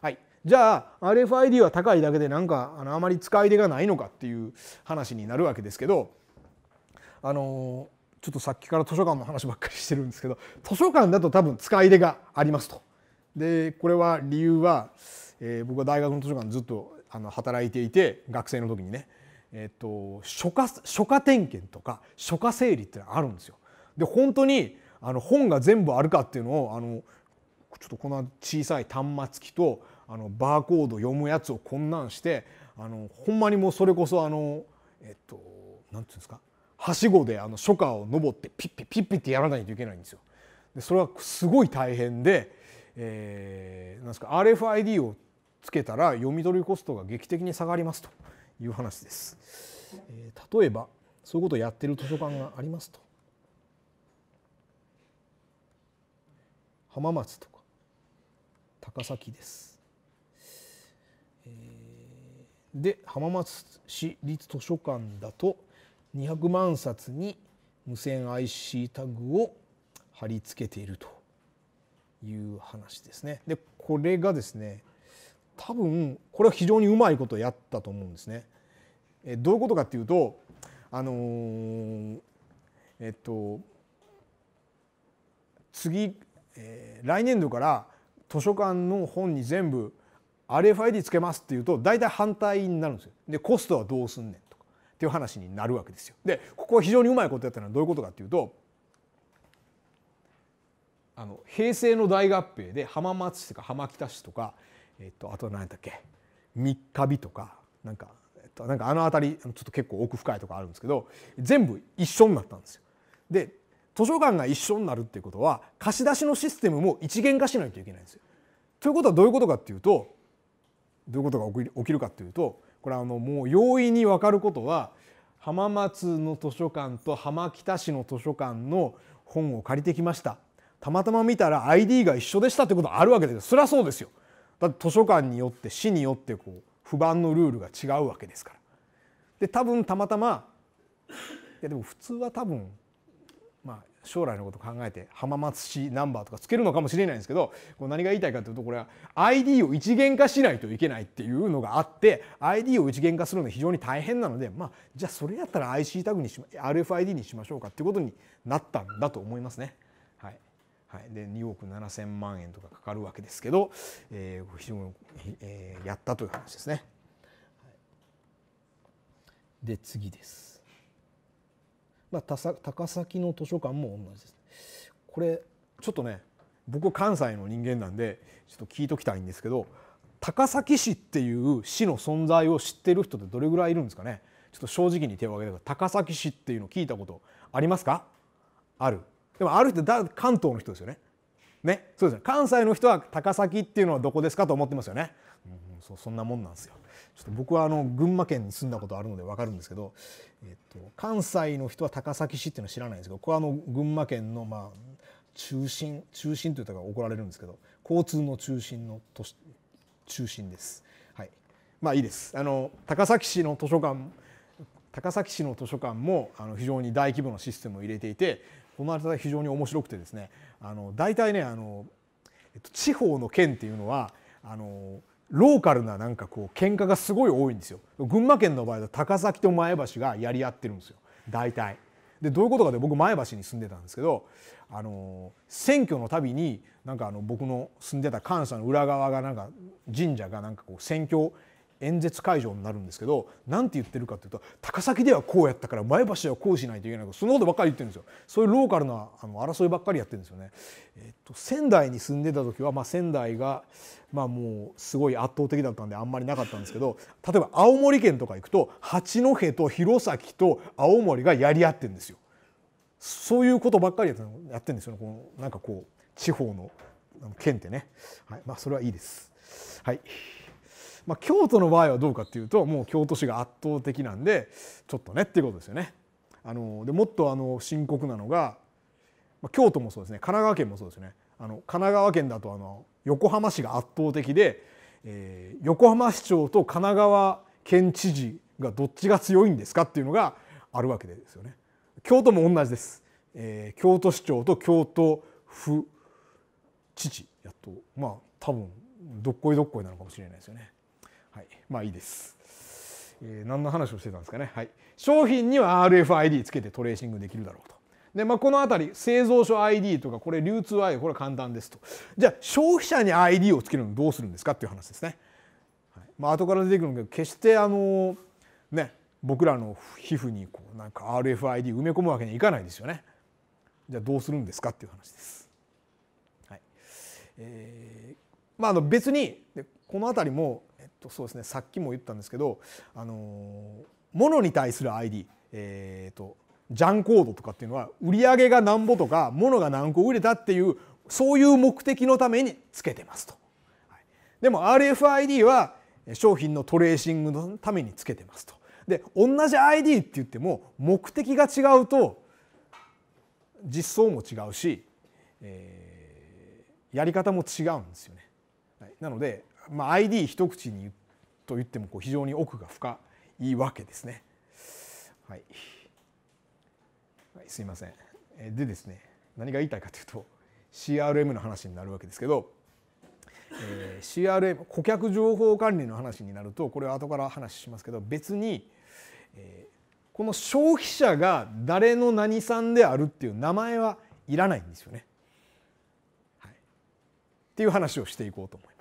はい、じゃあ RFID は高いだけでなんかあのあまり使い出がないのかっていう話になるわけですけどあのちょっとさっきから図書館の話ばっかりしてるんですけど図書館だと多分使い出がありますと。でこれは理由は、えー、僕は大学の図書館ずっとあの働いていて学生の時にね、えっと書家書家点検とか書家整理ってのがあるんですよ。で本当にあの本が全部あるかっていうのをあのちょっとこの小さい端末機とあのバーコード読むやつを混乱してあのほんまにもうそれこそあのえっと何て言うんですかはしごであの初夏を登ってピッピッピッピってやらないといけないんですよ。でそれはすごい大変で、えー、なんですか RFID をつけたら読み取りコストが劇的に下がりますという話です。えー、例えばそういうことをやってる図書館がありますと浜松とか高崎です。で浜松市立図書館だと200万冊に無線 IC タグを貼り付けているという話ですね。でこれがですね多分これは非常にうまいことをやったと思うんですね。えどういうことかっていうとあのー、えっと次、えー、来年度から図書館の本に全部 RFID つけますっていうと大体反対になるんですよ。でコストはどうすんねんとかっていう話になるわけですよ。でここは非常にうまいことやったのはどういうことかっていうとあの平成の大合併で浜松市とか浜北市とか、えっと、あと何やったっけ三日日とかなんか、えっと、なんかあの辺りちょっと結構奥深いとかあるんですけど全部一緒になったんですよ。で図書館が一緒になるっていうことは貸し出しのシステムも一元化しないといけないんですよ。ということはどういうことかっていうとどういうことが起きるかっていうとこれあのもう容易に分かることは浜松の図書館と浜北市の図書館の本を借りてきましたたまたま見たら ID が一緒でしたってことはあるわけですそりゃそうですよだって図書館によって市によってこう不満のルールが違うわけですからで多分たまたまいやでも普通は多分まあ、将来のこと考えて浜松市ナンバーとかつけるのかもしれないんですけどこう何が言いたいかというとこれは ID を一元化しないといけないっていうのがあって ID を一元化するの非常に大変なので、まあ、じゃあそれやったら IC タグにし、ま、RFID にしましょうかっていうことになったんだと思いますね。はいはい、で2億7,000万円とかかかるわけですけど、えー、非常に、えー、やったという話ですね。で次です。まあ、高崎の図書館も同じです。これちょっとね僕関西の人間なんでちょっと聞いときたいんですけど高崎市っていう市の存在を知ってる人ってどれぐらいいるんですかねちょっと正直に手を挙げて高崎市っていうの聞いたことありますかあるでもある人だ関東の人ですよねねそうですね関西の人は高崎っていうのはどこですかと思ってますよね、うん、そうそんなもんなんですよちょっと僕はあの群馬県に住んだことあるので分かるんですけど、えっと、関西の人は高崎市っていうのは知らないんですけどこれはあの群馬県のまあ中心中心というか怒られるんですけど交通の中心の都市中心です。はい、まあいいです。あの高崎市の図書館高崎市の図書館もあの非常に大規模なシステムを入れていてこの辺り非常に面白くてですねあの大体ねあの、えっと、地方の県っていうのはあのローカルななんかこう喧嘩がすごい多いんですよ群馬県の場合は高崎と前橋がやり合ってるんですよ大体でどういうことかで僕前橋に住んでたんですけどあの選挙のたびになんかあの僕の住んでた関西の裏側がなんか神社がなんかこう選挙演説会場になるんですけど何て言ってるかというと高崎ではこうやったから前橋はこうしないといけないそのことばっかり言ってるんですよそういうローカルなあの争いばっかりやってるんですよね。えっと、仙台に住んでた時は、まあ、仙台が、まあ、もうすごい圧倒的だったんであんまりなかったんですけど例えば青森県とか行くと八戸と弘前と青森がやり合ってるんですよ。そういうことばっかりやってるんですよねこのなんかこう地方の県ってね、はいまあ、それはいいです。はいまあ、京都の場合はどうかっていうともう京都市が圧倒的なんでちょっとねっていうことですよね。あのでもっとあの深刻なのが、まあ、京都もそうですね神奈川県もそうですねあの神奈川県だとあの横浜市が圧倒的で、えー、横浜市長と神奈川県知事がどっちが強いんですかっていうのがあるわけですよね。京都も同じです、えー、京都市長と京都府知事やっとまあ多分どっこいどっこいなのかもしれないですよね。はい、まあいいです。えー、何の話をしてたんですかね、はい、商品には RFID つけてトレーシングできるだろうと。でまあ、この辺り製造所 ID とかこれ流通 ID これ簡単ですとじゃあ消費者に ID をつけるのどうするんですかっていう話ですね、はいまあ後から出てくるんだけど決してあのね僕らの皮膚にこうなんか RFID 埋め込むわけにはいかないですよねじゃあどうするんですかっていう話です、はいえーまあ、あの別にこの辺りもとそうですねさっきも言ったんですけどあのものに対する ID えっ、ー、とジャンコードとかっていうのは売り上げがなんぼとかものが何個売れたっていうそういう目的のためにつけてますと。でも RFID は商品のトレーシングのためにつけてますと。で同じ ID って言っても目的が違うと実装も違うし、えー、やり方も違うんですよね。なのでまあ、ID 一口にと言ってもこう非常に奥が深いわけですね。はい、はい、すいません。でですね何が言いたいかというと CRM の話になるわけですけど、えー、CRM 顧客情報管理の話になるとこれは後から話しますけど別に、えー、この消費者が誰の何さんであるっていう名前はいらないんですよね。はい、っていう話をしていこうと思います。